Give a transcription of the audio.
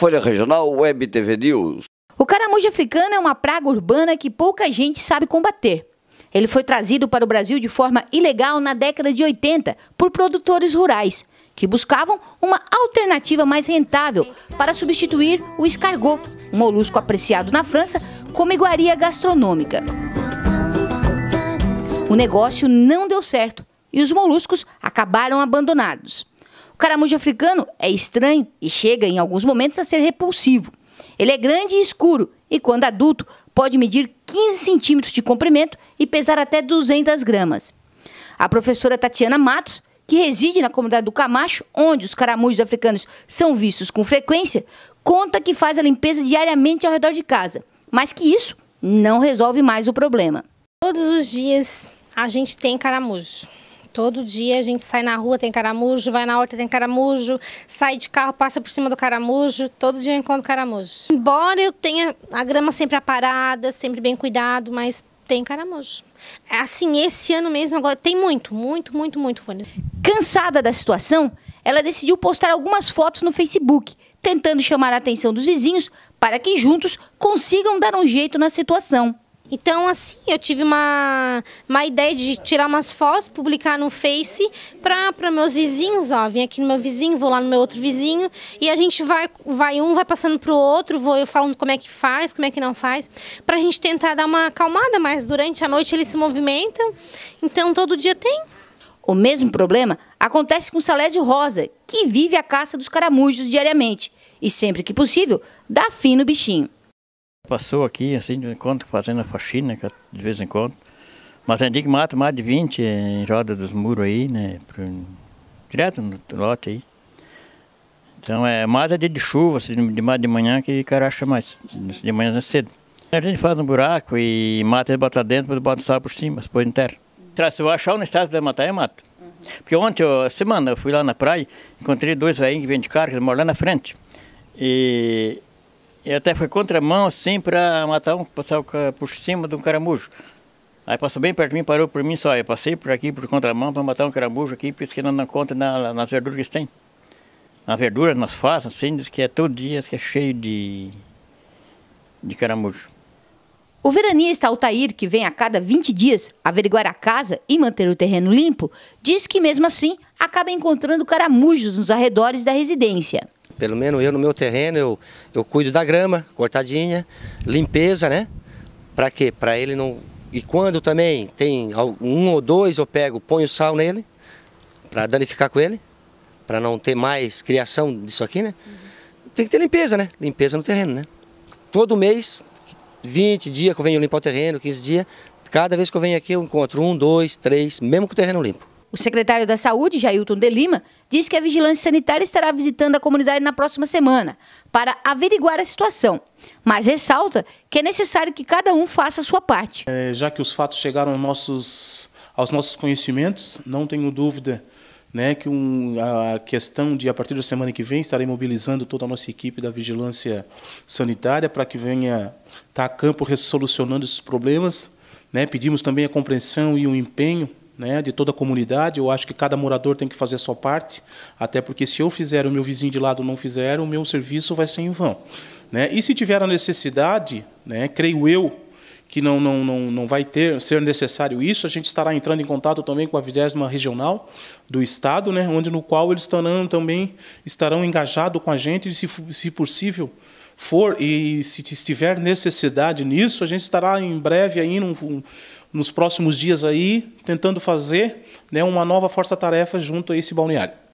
Folha Regional, Web TV News. O caramujo africano é uma praga urbana que pouca gente sabe combater. Ele foi trazido para o Brasil de forma ilegal na década de 80 por produtores rurais, que buscavam uma alternativa mais rentável para substituir o escargot, um molusco apreciado na França como iguaria gastronômica. O negócio não deu certo e os moluscos acabaram abandonados caramujo africano é estranho e chega em alguns momentos a ser repulsivo. Ele é grande e escuro e, quando adulto, pode medir 15 centímetros de comprimento e pesar até 200 gramas. A professora Tatiana Matos, que reside na comunidade do Camacho, onde os caramujos africanos são vistos com frequência, conta que faz a limpeza diariamente ao redor de casa, mas que isso não resolve mais o problema. Todos os dias a gente tem caramujo. Todo dia a gente sai na rua, tem caramujo, vai na horta, tem caramujo, sai de carro, passa por cima do caramujo, todo dia eu encontro caramujo. Embora eu tenha a grama sempre aparada, sempre bem cuidado, mas tem caramujo. É assim, esse ano mesmo agora tem muito, muito, muito, muito fone. Cansada da situação, ela decidiu postar algumas fotos no Facebook, tentando chamar a atenção dos vizinhos para que juntos consigam dar um jeito na situação. Então, assim, eu tive uma, uma ideia de tirar umas fotos, publicar no Face para meus vizinhos, ó. Vim aqui no meu vizinho, vou lá no meu outro vizinho. E a gente vai, vai um vai passando para o outro, vou eu falando como é que faz, como é que não faz. para a gente tentar dar uma acalmada, mas durante a noite eles se movimentam. Então, todo dia tem. O mesmo problema acontece com o Salésio Rosa, que vive a caça dos caramujos diariamente. E sempre que possível, dá fim no bichinho passou aqui, assim, de quando fazendo a faxina, de vez em quando. Mas tem dia que mata mais de 20 eh, em roda dos muros aí, né? Pro, direto no lote aí. Então é mais a é dia de chuva, assim, de mais de manhã que o cara acha mais, de manhã é cedo. A gente faz um buraco e mata ele bota lá dentro, depois bota o sal por cima, depois enterra. Se eu achar um estado para matar, eu mato. Uhum. Porque ontem, semana, eu fui lá na praia, encontrei dois velhinhos que vêm de carro, que moram lá na frente. E e até foi contramão assim para matar um, passar por cima de um caramujo. Aí passou bem perto de mim, parou por mim só. Eu passei por aqui, por contramão, para matar um caramujo aqui, por isso que não, não conta na, nas verduras que eles têm. Nas verduras, nas faças, assim, diz que é todo dia que é cheio de, de caramujo. O veranista Altair, que vem a cada 20 dias averiguar a casa e manter o terreno limpo, diz que mesmo assim acaba encontrando caramujos nos arredores da residência. Pelo menos eu no meu terreno, eu, eu cuido da grama, cortadinha, limpeza, né? Para quê? Para ele não... E quando também tem um ou dois, eu pego, ponho sal nele, para danificar com ele, para não ter mais criação disso aqui, né? Uhum. Tem que ter limpeza, né? Limpeza no terreno, né? Todo mês, 20 dias que eu venho limpar o terreno, 15 dias, cada vez que eu venho aqui eu encontro um, dois, três, mesmo com o terreno limpo. O secretário da Saúde, Jailton de Lima, diz que a Vigilância Sanitária estará visitando a comunidade na próxima semana para averiguar a situação, mas ressalta que é necessário que cada um faça a sua parte. É, já que os fatos chegaram aos nossos, aos nossos conhecimentos, não tenho dúvida né, que um, a questão de, a partir da semana que vem, estarei mobilizando toda a nossa equipe da vigilância sanitária para que venha estar tá a campo resolucionando esses problemas. Né, pedimos também a compreensão e o empenho né, de toda a comunidade. Eu acho que cada morador tem que fazer a sua parte, até porque se eu fizer o meu vizinho de lado não fizer, o meu serviço vai ser em vão. Né? E se tiver a necessidade, né, creio eu, que não, não, não, não vai ter ser necessário isso, a gente estará entrando em contato também com a 20 Regional do Estado, né, onde no qual eles estarão, também estarão engajados com a gente, e se, se possível for, e se tiver necessidade nisso, a gente estará em breve aí num, nos próximos dias aí, tentando fazer né, uma nova força-tarefa junto a esse balneário.